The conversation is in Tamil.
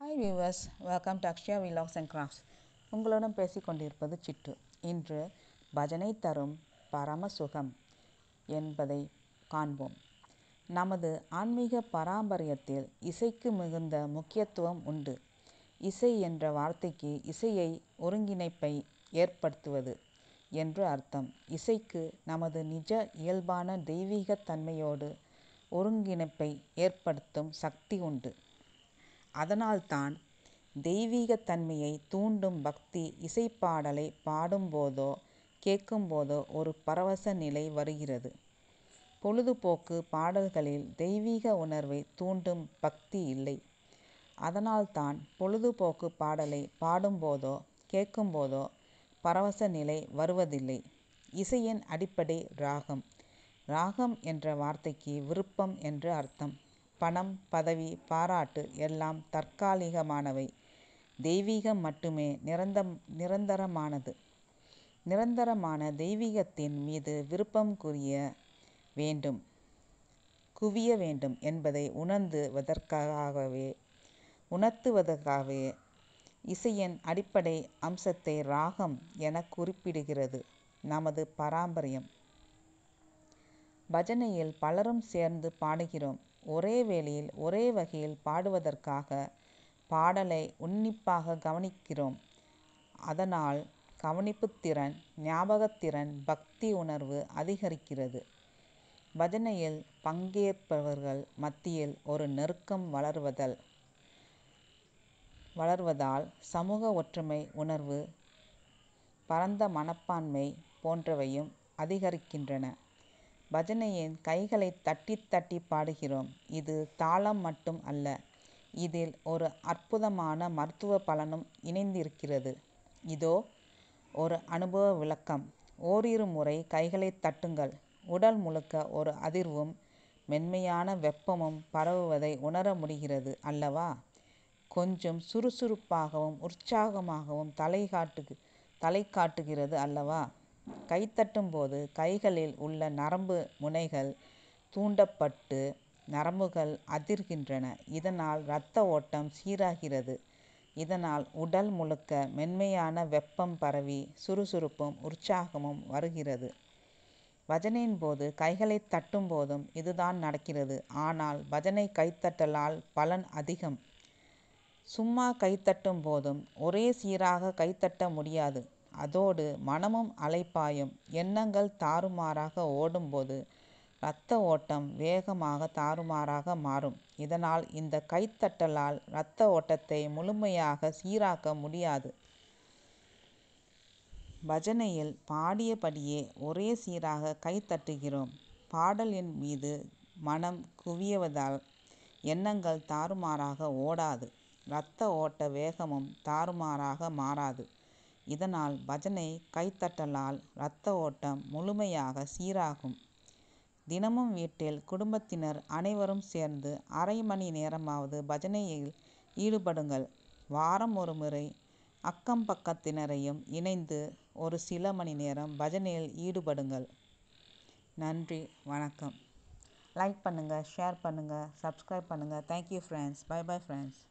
hi viewers welcome to Akshaya vlogs and crafts உங்களுடன் பேசி கொண்டிருப்பது சிட்டு இன்று பஜனை தரும் பரம சுகம் என்பதை காண்போம் நமது ஆன்மீக பாரம்பரியத்தில் இசைக்கு மிகுந்த முக்கியத்துவம் உண்டு இசை என்ற வார்த்தைக்கு இசையை ஒருங்கிணைப்பை ஏற்படுத்துவது என்று அர்த்தம் இசைக்கு நமது நிஜ இயல்பான தெய்வீகத் தன்மையோடு ஒருங்கிணைப்பை ஏற்படுத்தும் சக்தி உண்டு அதனால்தான் தெய்வீகத்தன்மையை தூண்டும் பக்தி இசைப்பாடலை பாடும்போதோ கேட்கும்போதோ ஒரு பரவச நிலை வருகிறது பொழுதுபோக்கு பாடல்களில் தெய்வீக உணர்வை தூண்டும் பக்தி இல்லை அதனால்தான் பொழுதுபோக்கு பாடலை பாடும்போதோ கேட்கும்போதோ பரவச நிலை வருவதில்லை இசையின் அடிப்படை ராகம் ராகம் என்ற வார்த்தைக்கு விருப்பம் என்று அர்த்தம் பணம் பதவி பாராட்டு எல்லாம் தற்காலிகமானவை தெய்வீகம் மட்டுமே நிரந்த நிரந்தரமானது நிரந்தரமான தெய்வீகத்தின் மீது விருப்பம் கூறிய வேண்டும் குவிய வேண்டும் என்பதை உணர்ந்துவதற்காகவே உணர்த்துவதற்காகவே இசையின் அடிப்படை அம்சத்தை ராகம் என குறிப்பிடுகிறது நமது பாரம்பரியம் பஜனையில் பலரும் சேர்ந்து பாடுகிறோம் ஒரே வேளையில் ஒரே வகையில் பாடுவதற்காக பாடலை உன்னிப்பாக கவனிக்கிறோம் அதனால் கவனிப்புத்திறன் ஞாபகத்திறன் பக்தி உணர்வு அதிகரிக்கிறது பஜனையில் பங்கேற்பவர்கள் மத்தியில் ஒரு நெருக்கம் வளர்வதல் வளர்வதால் சமூக ஒற்றுமை உணர்வு பரந்த மனப்பான்மை போன்றவையும் அதிகரிக்கின்றன பஜனையின் கைகளை தட்டி தட்டி பாடுகிறோம் இது தாளம் மட்டும் அல்ல இதில் ஒரு அற்புதமான மருத்துவ பலனும் இணைந்திருக்கிறது இதோ ஒரு அனுபவ விளக்கம் ஓரிரு முறை கைகளை தட்டுங்கள் உடல் முழுக்க ஒரு அதிர்வும் மென்மையான வெப்பமும் பரவுவதை உணர முடிகிறது அல்லவா கொஞ்சம் சுறுசுறுப்பாகவும் உற்சாகமாகவும் தலை காட்டு தலை காட்டுகிறது அல்லவா கைத்தட்டும் போது கைகளில் உள்ள நரம்பு முனைகள் தூண்டப்பட்டு நரம்புகள் அதிர்கின்றன இதனால் இரத்த ஓட்டம் சீராகிறது இதனால் உடல் முழுக்க மென்மையான வெப்பம் பரவி சுறுசுறுப்பும் உற்சாகமும் வருகிறது பஜனையின் போது கைகளை தட்டும் போதும் இதுதான் நடக்கிறது ஆனால் பஜனை கைத்தட்டலால் பலன் அதிகம் சும்மா கைத்தட்டும் போதும் ஒரே சீராக கைத்தட்ட முடியாது அதோடு மனமும் அலைப்பாயும் எண்ணங்கள் தாறுமாறாக ஓடும்போது இரத்த ஓட்டம் வேகமாக தாறுமாறாக மாறும் இதனால் இந்த கைத்தட்டலால் இரத்த ஓட்டத்தை முழுமையாக சீராக்க முடியாது பஜனையில் பாடியபடியே ஒரே சீராக கை தட்டுகிறோம் பாடலின் மீது மனம் குவியவதால் எண்ணங்கள் தாறுமாறாக ஓடாது இரத்த ஓட்ட வேகமும் தாறுமாறாக மாறாது இதனால் பஜனை கைத்தட்டலால் ரத்த ஓட்டம் முழுமையாக சீராகும் தினமும் வீட்டில் குடும்பத்தினர் அனைவரும் சேர்ந்து அரை மணி நேரமாவது பஜனையில் ஈடுபடுங்கள் வாரம் ஒரு முறை அக்கம் பக்கத்தினரையும் இணைந்து ஒரு சில மணி நேரம் பஜனையில் ஈடுபடுங்கள் நன்றி வணக்கம் லைக் பண்ணுங்கள் ஷேர் பண்ணுங்கள் சப்ஸ்கிரைப் பண்ணுங்கள் thank you friends bye bye friends